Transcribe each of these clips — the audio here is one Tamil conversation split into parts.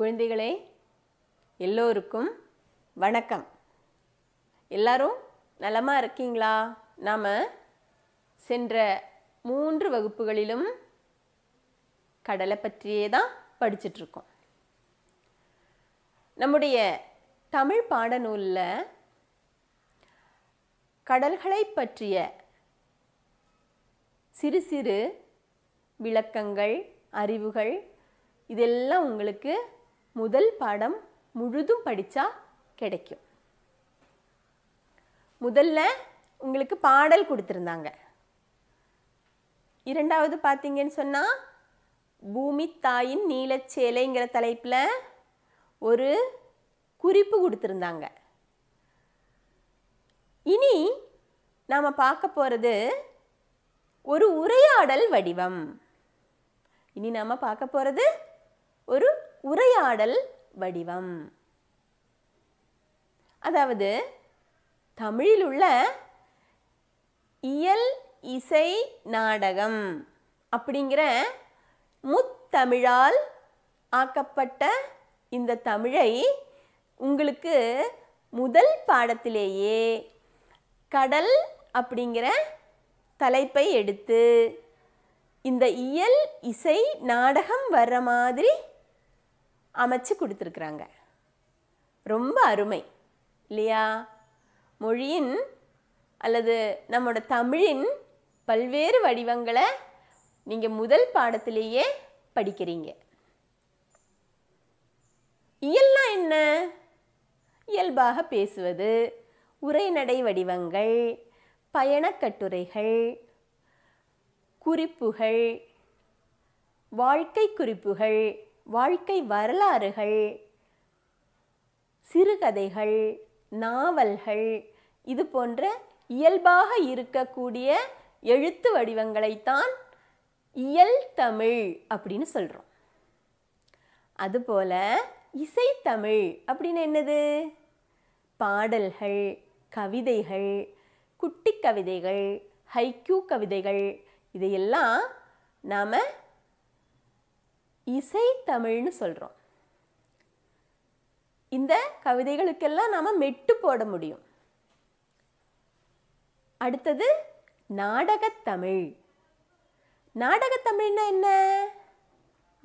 குழந்தைகளே எல்லோருக்கும் வணக்கம் எல்லாரும் நலமாக இருக்கீங்களா நாம் சென்ற மூன்று வகுப்புகளிலும் கடலை பற்றியே தான் படிச்சிட்ருக்கோம் நம்முடைய தமிழ் பாடநூலில் கடல்களை பற்றிய சிறு சிறு விளக்கங்கள் அறிவுகள் இதெல்லாம் உங்களுக்கு முதல் பாடம் முழுதும் படித்தா கிடைக்கும் முதல்ல உங்களுக்கு பாடல் கொடுத்துருந்தாங்க இரண்டாவது பார்த்தீங்கன்னு சொன்னால் பூமி தாயின் நீலச்சேலைங்கிற தலைப்பில் ஒரு குறிப்பு கொடுத்துருந்தாங்க இனி நாம் பார்க்க போகிறது ஒரு உரையாடல் வடிவம் இனி நாம் பார்க்க போகிறது ஒரு உரையாடல் வடிவம் அதாவது தமிழில் உள்ள இயல் இசை நாடகம் அப்படிங்கிற முத்தமிழால் ஆக்கப்பட்ட இந்த தமிழை உங்களுக்கு முதல் பாடத்திலேயே கடல் அப்படிங்கிற தலைப்பை எடுத்து இந்த இயல் இசை நாடகம் வர்ற மாதிரி அமைச்சு கொடுத்துருக்குறாங்க ரொம்ப அருமை இல்லையா மொழியின் அல்லது நம்மளோட தமிழின் பல்வேறு வடிவங்களை நீங்கள் முதல் பாடத்திலேயே படிக்கிறீங்க இயல்லாம் என்ன இயல்பாக பேசுவது உரைநடை வடிவங்கள் பயணக்கட்டுரைகள் குறிப்புகள் வாழ்க்கை குறிப்புகள் வாழ்க்கை வரலாறுகள் சிறுகதைகள் நாவல்கள் இது போன்ற இயல்பாக இருக்கக்கூடிய எழுத்து வடிவங்களைத்தான் இயல் தமிழ் அப்படின்னு சொல்கிறோம் அதுபோல் இசைத்தமிழ் அப்படின்னு என்னது பாடல்கள் கவிதைகள் குட்டி கவிதைகள் ஹைக்யூ கவிதைகள் இதையெல்லாம் நாம் இசைத்தமிழ்னு சொல்கிறோம் இந்த கவிதைகளுக்கெல்லாம் நாம் மெட்டு போட முடியும் அடுத்தது நாடகத்தமிழ் நாடகத்தமிழ்னா என்ன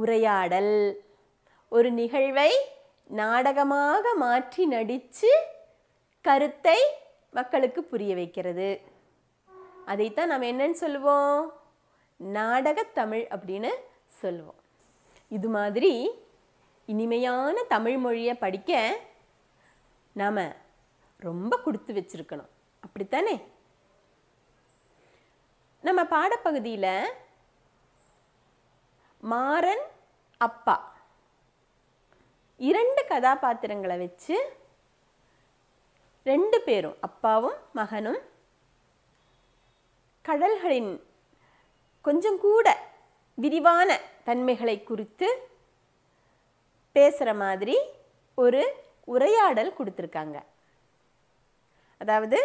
உரையாடல் ஒரு நிகழ்வை நாடகமாக மாற்றி நடித்து கருத்தை மக்களுக்கு புரிய வைக்கிறது அதைத்தான் நம்ம என்னன்னு சொல்லுவோம் நாடகத்தமிழ் அப்படின்னு சொல்லுவோம் இது மாதிரி இனிமையான தமிழ் மொழியை படிக்க நாம் ரொம்ப கொடுத்து வச்சுருக்கணும் அப்படித்தானே நம்ம பாடப்பகுதியில் மாறன் அப்பா இரண்டு கதாபாத்திரங்களை வச்சு ரெண்டு பேரும் அப்பாவும் மகனும் கடல்களின் கொஞ்சம் கூட விரிவான தன்மைகளை குறித்து பேசுகிற மாதிரி ஒரு உரையாடல் கொடுத்துருக்காங்க அதாவது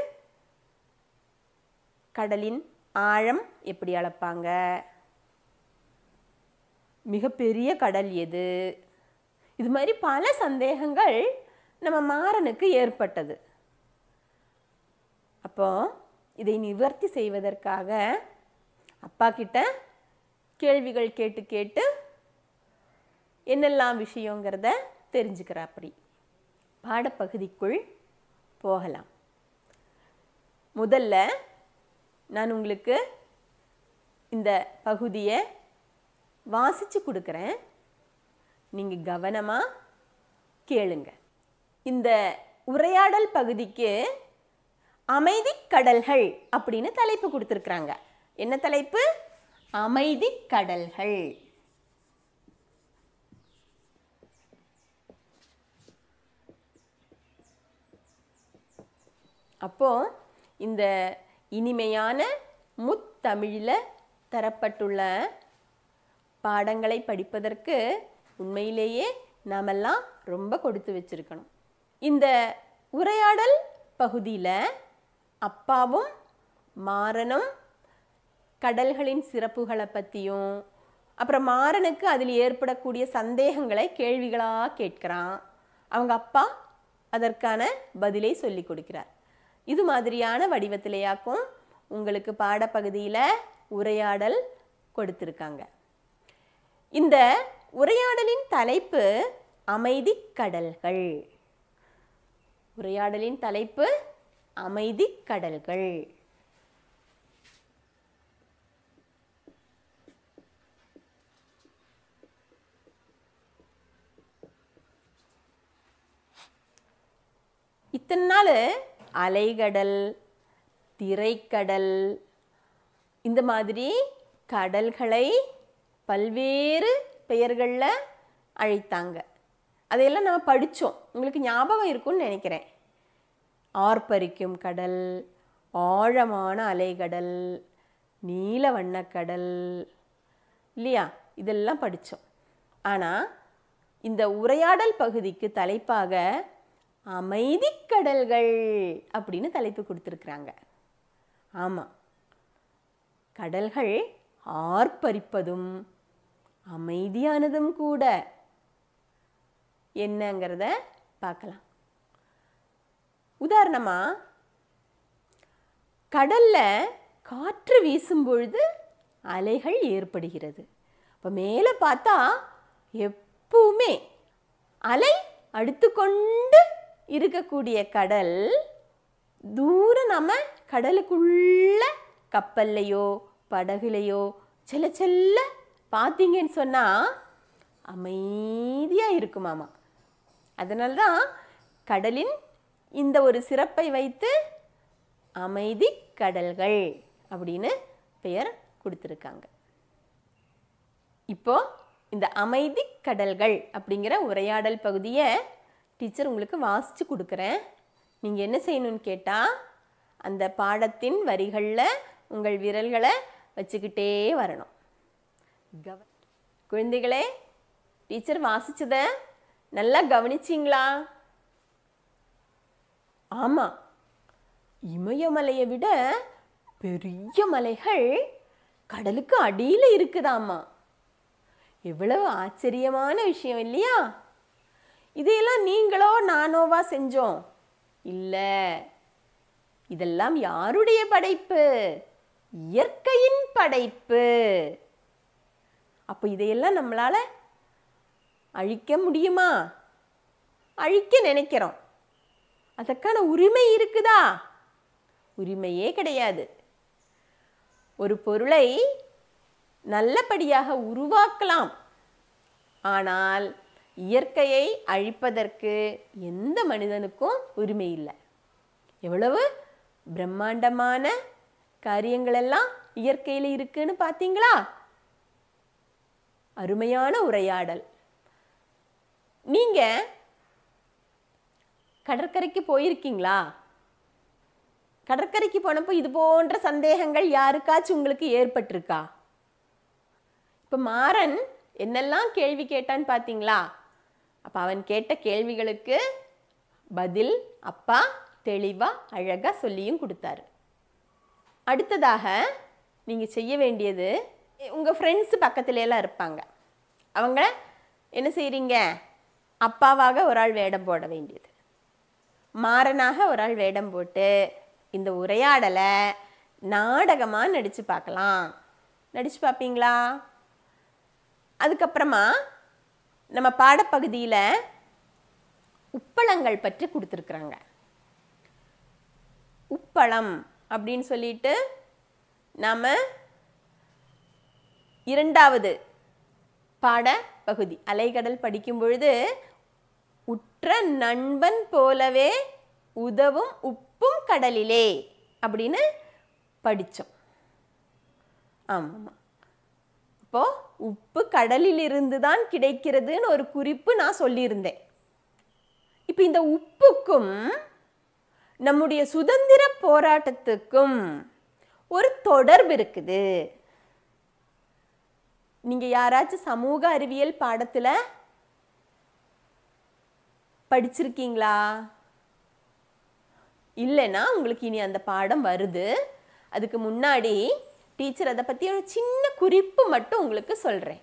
கடலின் ஆழம் எப்படி அளப்பாங்க மிகப்பெரிய கடல் எது இது மாதிரி பல சந்தேகங்கள் நம்ம மாறனுக்கு ஏற்பட்டது அப்போ இதை நிவர்த்தி செய்வதற்காக அப்பா கிட்ட கேள்விகள் கேட்டு கேட்டு என்னெல்லாம் விஷயங்கிறத தெரிஞ்சுக்கிறாப்படி பாடப்பகுதிக்குள் போகலாம் முதல்ல நான் உங்களுக்கு இந்த பகுதியை வாசித்து கொடுக்குறேன் நீங்கள் கவனமாக கேளுங்க இந்த உரையாடல் பகுதிக்கு அமைதி கடல்கள் அப்படின்னு தலைப்பு கொடுத்துருக்குறாங்க என்ன தலைப்பு அமைதி கடல்கள் அப்போ இந்த இனிமையான முத்தமிழில் தரப்பட்டுள்ள பாடங்களை படிப்பதற்கு உண்மையிலேயே நாமெல்லாம் ரொம்ப கொடுத்து வச்சிருக்கணும் இந்த உரையாடல் பகுதியில் அப்பாவும் மாறனும் கடல்களின் சிறப்புகளை பற்றியும் அப்புறம் மாறனுக்கு அதில் ஏற்படக்கூடிய சந்தேகங்களை கேள்விகளாக கேட்குறான் அவங்க அப்பா அதற்கான பதிலை சொல்லி கொடுக்கிறார் இது மாதிரியான வடிவத்திலேயாக்கும் உங்களுக்கு பாடப்பகுதியில் உரையாடல் கொடுத்துருக்காங்க இந்த உரையாடலின் தலைப்பு அமைதி கடல்கள் உரையாடலின் தலைப்பு அமைதி கடல்கள் இத்தனை நாள் அலைகடல் திரைக்கடல் இந்த மாதிரி கடல்களை பல்வேறு பெயர்களில் அழைத்தாங்க அதையெல்லாம் நம்ம படித்தோம் உங்களுக்கு ஞாபகம் இருக்கும்னு நினைக்கிறேன் ஆர்ப்பரிக்கும் கடல் ஆழமான அலைகடல் நீல வண்ணக்கடல் இல்லையா இதெல்லாம் படித்தோம் ஆனால் இந்த உரையாடல் பகுதிக்கு தலைப்பாக அமைதி கடல்கள் அப்படின்னு தலைப்பு கொடுத்துருக்குறாங்க ஆமாம் கடல்கள் ஆர்ப்பரிப்பதும் அமைதியானதும் கூட என்னங்கிறத பார்க்கலாம் உதாரணமாக கடலில் காற்று வீசும் பொழுது அலைகள் ஏற்படுகிறது இப்போ மேலே பார்த்தா எப்பவுமே அலை அடுத்து கொண்டு இருக்கக்கூடிய கடல் தூரம் நம்ம கடலுக்குள்ள கப்பல்லையோ படகுலையோ செல்ல செல்ல பார்த்தீங்கன்னு சொன்னால் அமைதியாக இருக்குமாமா அதனால்தான் தான் கடலின் இந்த ஒரு சிறப்பை வைத்து அமைதி கடல்கள் அப்படின்னு பெயர் கொடுத்துருக்காங்க இப்போ இந்த அமைதி கடல்கள் அப்படிங்கிற உரையாடல் பகுதியை டீச்சர் உங்களுக்கு வாசித்து கொடுக்குறேன் நீங்கள் என்ன செய்யணும்னு கேட்டால் அந்த பாடத்தின் வரிகளில் உங்கள் விரல்களை வச்சுக்கிட்டே வரணும் கவ குழந்தைகளே டீச்சர் வாசித்தத நல்லா கவனிச்சிங்களா ஆமாம் இமயமலையை விட பெரிய மலைகள் கடலுக்கு அடியில் இருக்குதாம்மா எவ்வளவு ஆச்சரியமான விஷயம் இல்லையா இதையெல்லாம் நீங்களோ நானோவா செஞ்சோம் இல்லை இதெல்லாம் யாருடைய படைப்பு இயற்கையின் படைப்பு அப்போ இதையெல்லாம் நம்மளால் அழிக்க முடியுமா அழிக்க நினைக்கிறோம் அதற்கான உரிமை இருக்குதா உரிமையே கிடையாது ஒரு பொருளை நல்லபடியாக உருவாக்கலாம் ஆனால் இயற்கையை அழிப்பதற்கு எந்த மனிதனுக்கும் உரிமை இல்லை எவ்வளவு பிரம்மாண்டமான காரியங்களெல்லாம் இயற்கையில் இருக்குன்னு பார்த்தீங்களா அருமையான உரையாடல் நீங்கள் கடற்கரைக்கு போயிருக்கீங்களா கடற்கரைக்கு போனப்போ இது போன்ற சந்தேகங்கள் யாருக்காச்சும் உங்களுக்கு ஏற்பட்டிருக்கா இப்போ மாறன் என்னெல்லாம் கேள்வி கேட்டான்னு பார்த்தீங்களா அப்போ அவன் கேட்ட கேள்விகளுக்கு பதில் அப்பா தெளிவாக அழகாக சொல்லியும் கொடுத்தாரு அடுத்ததாக நீங்கள் செய்ய வேண்டியது உங்கள் ஃப்ரெண்ட்ஸு பக்கத்துலலாம் இருப்பாங்க அவங்க என்ன செய்கிறீங்க அப்பாவாக ஒரு ஆள் வேடம் போட வேண்டியது மாறனாக ஒரு ஆள் வேடம் போட்டு இந்த உரையாடலை நாடகமாக நடித்து பார்க்கலாம் நடித்து பார்ப்பீங்களா அதுக்கப்புறமா நம்ம பாடப்பகுதியில் உப்பளங்கள் பற்றி கொடுத்துருக்குறாங்க உப்பளம் அப்படின்னு சொல்லிட்டு நாம் இரண்டாவது பாடப்பகுதி அலைகடல் படிக்கும் பொழுது உற்ற நண்பன் போலவே உதவும் உப்பும் கடலிலே அப்படின்னு படித்தோம் ஆமாம் இப்போ உப்பு கடலில் இருந்து தான் கிடைக்கிறதுன்னு ஒரு குறிப்பு நான் சொல்லியிருந்தேன் இப்போ இந்த உப்புக்கும் நம்முடைய சுதந்திர போராட்டத்துக்கும் ஒரு தொடர்பு இருக்குது நீங்கள் யாராச்சும் சமூக அறிவியல் பாடத்தில் படிச்சிருக்கீங்களா இல்லைன்னா உங்களுக்கு இனி அந்த பாடம் வருது அதுக்கு முன்னாடி டீச்சர் அதை பற்றி ஒரு சின்ன குறிப்பு மட்டும் உங்களுக்கு சொல்கிறேன்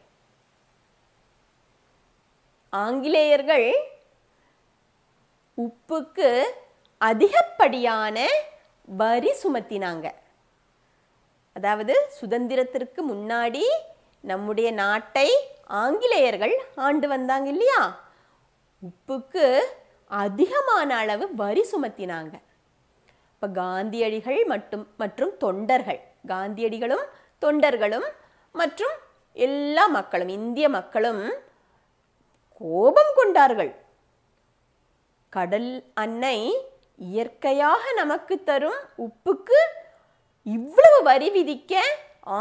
ஆங்கிலேயர்கள் உப்புக்கு அதிகப்படியான வரி சுமத்தினாங்க அதாவது சுதந்திரத்திற்கு முன்னாடி நம்முடைய நாட்டை ஆங்கிலேயர்கள் ஆண்டு வந்தாங்க இல்லையா உப்புக்கு அதிகமான அளவு வரி சுமத்தினாங்க இப்போ காந்தியடிகள் மற்றும் மற்றும் தொண்டர்கள் காந்தியடிகளும் தொண்டர்களும் மற்றும் எல்லா மக்களும் இந்திய மக்களும் கோபம் கொண்டார்கள் கடல் அன்னை இயற்கையாக நமக்கு தரும் உப்புக்கு இவ்வளவு வரி விதிக்க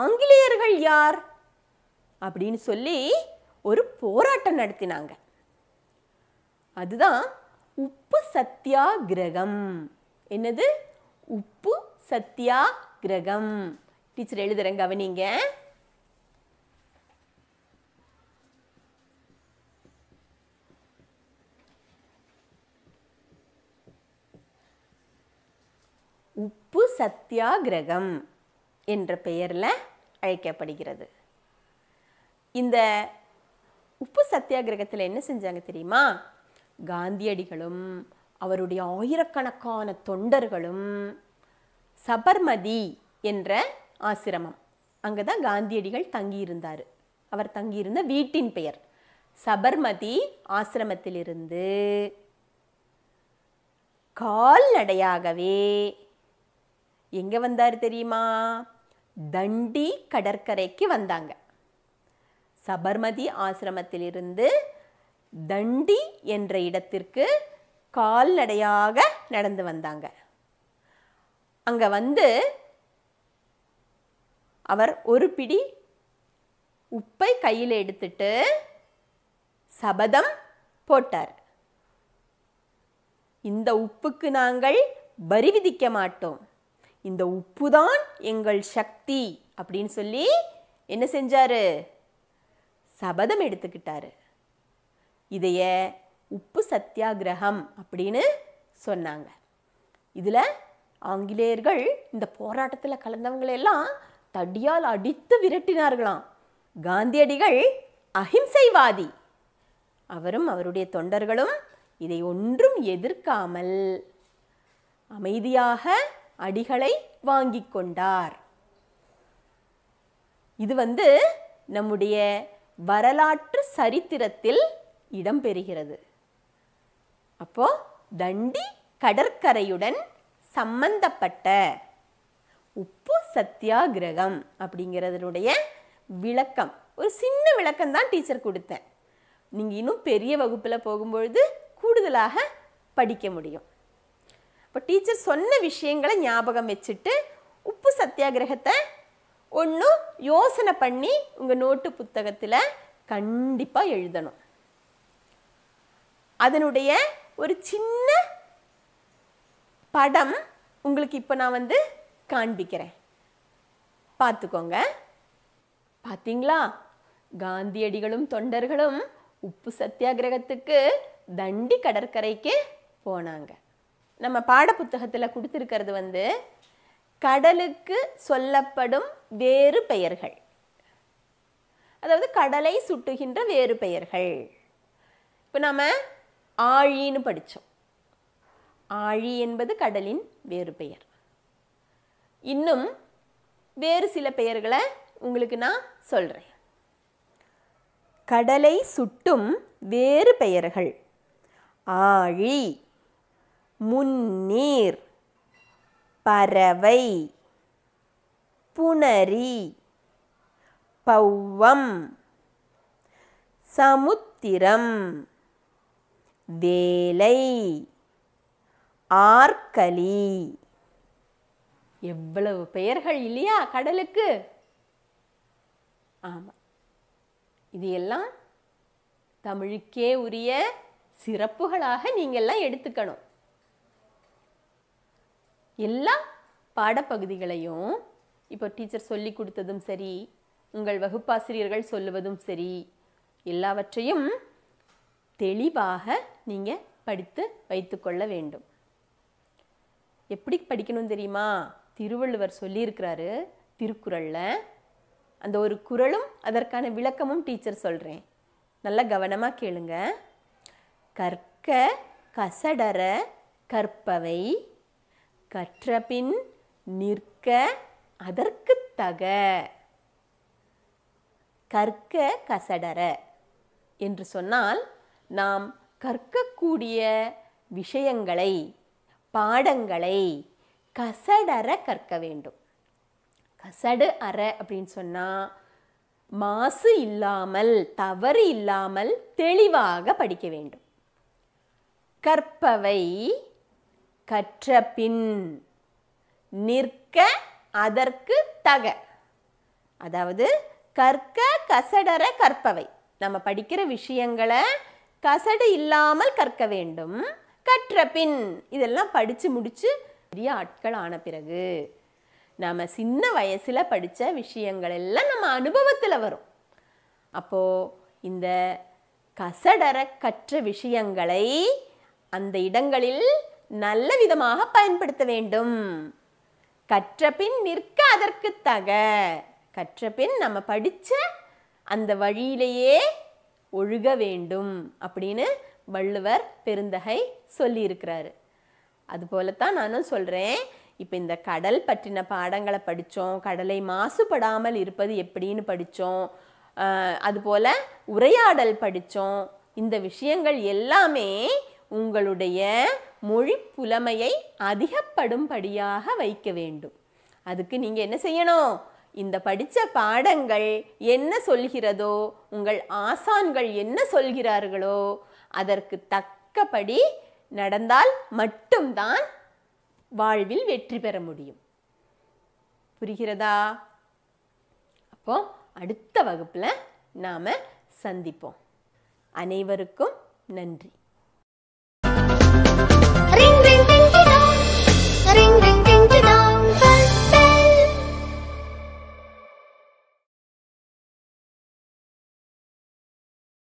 ஆங்கிலேயர்கள் யார் அப்படின்னு சொல்லி ஒரு போராட்டம் நடத்தினாங்க அதுதான் உப்பு சத்தியாகிரகம் என்னது உப்பு சத்யா கிரகம் டீச்சர் எழுதுறேன் கவனிங்க உப்பு கிரகம் என்ற பெயரில் அழைக்கப்படுகிறது இந்த உப்பு சத்தியாகிரகத்தில் என்ன செஞ்சாங்க தெரியுமா காந்தியடிகளும் அவருடைய ஆயிரக்கணக்கான தொண்டர்களும் சபர்மதி என்ற ஆசிரமம் அங்கே தான் காந்தியடிகள் தங்கியிருந்தார் அவர் தங்கியிருந்த வீட்டின் பெயர் சபர்மதி ஆசிரமத்திலிருந்து கால்நடையாகவே எங்கே வந்தார் தெரியுமா தண்டி கடற்கரைக்கு வந்தாங்க சபர்மதி ஆசிரமத்திலிருந்து தண்டி என்ற இடத்திற்கு கால்நடையாக நடந்து வந்தாங்க அங்கே வந்து அவர் ஒரு பிடி உப்பை கையில் எடுத்துட்டு சபதம் போட்டார் இந்த உப்புக்கு நாங்கள் வரி விதிக்க மாட்டோம் இந்த உப்பு தான் எங்கள் சக்தி அப்படின்னு சொல்லி என்ன செஞ்சாரு சபதம் எடுத்துக்கிட்டாரு இதைய உப்பு சத்தியாகிரகம் அப்படின்னு சொன்னாங்க இதில் ஆங்கிலேயர்கள் இந்த போராட்டத்தில் கலந்தவங்களெல்லாம் தடியால் அடித்து விரட்டினார்களாம் காந்தியடிகள் அஹிம்சைவாதி அவரும் அவருடைய தொண்டர்களும் இதை ஒன்றும் எதிர்க்காமல் அமைதியாக அடிகளை வாங்கி கொண்டார் இது வந்து நம்முடைய வரலாற்று சரித்திரத்தில் இடம்பெறுகிறது அப்போ தண்டி கடற்கரையுடன் சம்பந்தப்பட்ட உப்பு சத்தியாகிரகம் அப்படிங்கிறதனுடைய விளக்கம் ஒரு சின்ன விளக்கம் தான் டீச்சர் கொடுத்தேன் நீங்கள் இன்னும் பெரிய வகுப்பில் போகும்பொழுது கூடுதலாக படிக்க முடியும் இப்போ டீச்சர் சொன்ன விஷயங்களை ஞாபகம் வச்சுட்டு உப்பு சத்தியாகிரகத்தை ஒன்றும் யோசனை பண்ணி உங்கள் நோட்டு புத்தகத்தில் கண்டிப்பாக எழுதணும் அதனுடைய ஒரு சின்ன படம் உங்களுக்கு இப்போ நான் வந்து காண்பிக்கிறேன் பார்த்துக்கோங்க பார்த்தீங்களா காந்தியடிகளும் தொண்டர்களும் உப்பு சத்தியாகிரகத்துக்கு தண்டி கடற்கரைக்கு போனாங்க நம்ம பாடப்புத்தகத்தில் கொடுத்துருக்கிறது வந்து கடலுக்கு சொல்லப்படும் வேறு பெயர்கள் அதாவது கடலை சுட்டுகின்ற வேறு பெயர்கள் இப்போ நாம் ஆழின்னு படித்தோம் ஆழி என்பது கடலின் வேறு பெயர் இன்னும் வேறு சில பெயர்களை உங்களுக்கு நான் சொல்கிறேன் கடலை சுட்டும் வேறு பெயர்கள் ஆழி முன்னீர் பறவை புனரி பௌவம் சமுத்திரம் வேலை ஆர்கலி எவ்வளவு பெயர்கள் இல்லையா கடலுக்கு ஆமாம் இது எல்லாம் தமிழுக்கே உரிய சிறப்புகளாக நீங்கள்லாம் எடுத்துக்கணும் எல்லா பாடப்பகுதிகளையும் இப்போ டீச்சர் சொல்லி கொடுத்ததும் சரி உங்கள் வகுப்பாசிரியர்கள் சொல்லுவதும் சரி எல்லாவற்றையும் தெளிவாக நீங்கள் படித்து வைத்துக்கொள்ள வேண்டும் எப்படி படிக்கணும் தெரியுமா திருவள்ளுவர் சொல்லியிருக்கிறாரு திருக்குறளில் அந்த ஒரு குரலும் அதற்கான விளக்கமும் டீச்சர் சொல்கிறேன் நல்லா கவனமாக கேளுங்க கற்க கசடர கற்பவை கற்றபின் நிற்க அதற்கு தக கற்க கசடர என்று சொன்னால் நாம் கற்கக்கூடிய விஷயங்களை பாடங்களை கசடற கற்க வேண்டும் கசடு அற அப்படின்னு சொன்னால் மாசு இல்லாமல் தவறு இல்லாமல் தெளிவாக படிக்க வேண்டும் கற்பவை கற்ற பின் நிற்க அதற்கு தக அதாவது கற்க கசடர கற்பவை நம்ம படிக்கிற விஷயங்களை கசடு இல்லாமல் கற்க வேண்டும் கற்ற பின் இதெல்லாம் படித்து முடித்து பெரிய ஆட்கள் ஆன பிறகு நாம் சின்ன வயசில் படித்த விஷயங்கள் எல்லாம் நம்ம அனுபவத்தில் வரும் அப்போது இந்த கசடர கற்ற விஷயங்களை அந்த இடங்களில் நல்ல விதமாக பயன்படுத்த வேண்டும் கற்றபின் நிற்க அதற்கு தக கற்றபின் நம்ம படித்த அந்த வழியிலேயே ஒழுக வேண்டும் அப்படின்னு வள்ளுவர் பெருந்தகை சொல்லியிருக்கிறாரு அதுபோலத்தான் நானும் சொல்கிறேன் இப்போ இந்த கடல் பற்றின பாடங்களை படித்தோம் கடலை மாசுபடாமல் இருப்பது எப்படின்னு படித்தோம் அதுபோல் உரையாடல் படித்தோம் இந்த விஷயங்கள் எல்லாமே உங்களுடைய மொழி புலமையை அதிகப்படும்படியாக வைக்க வேண்டும் அதுக்கு நீங்கள் என்ன செய்யணும் இந்த படித்த பாடங்கள் என்ன சொல்கிறதோ உங்கள் ஆசான்கள் என்ன சொல்கிறார்களோ அதற்கு தக்கபடி நடந்தால் மட்டும்தான் வாழ்வில் வெற்றி பெற முடியும் புரிகிறதா அப்போ அடுத்த வகுப்பில் நாம் சந்திப்போம் அனைவருக்கும் நன்றி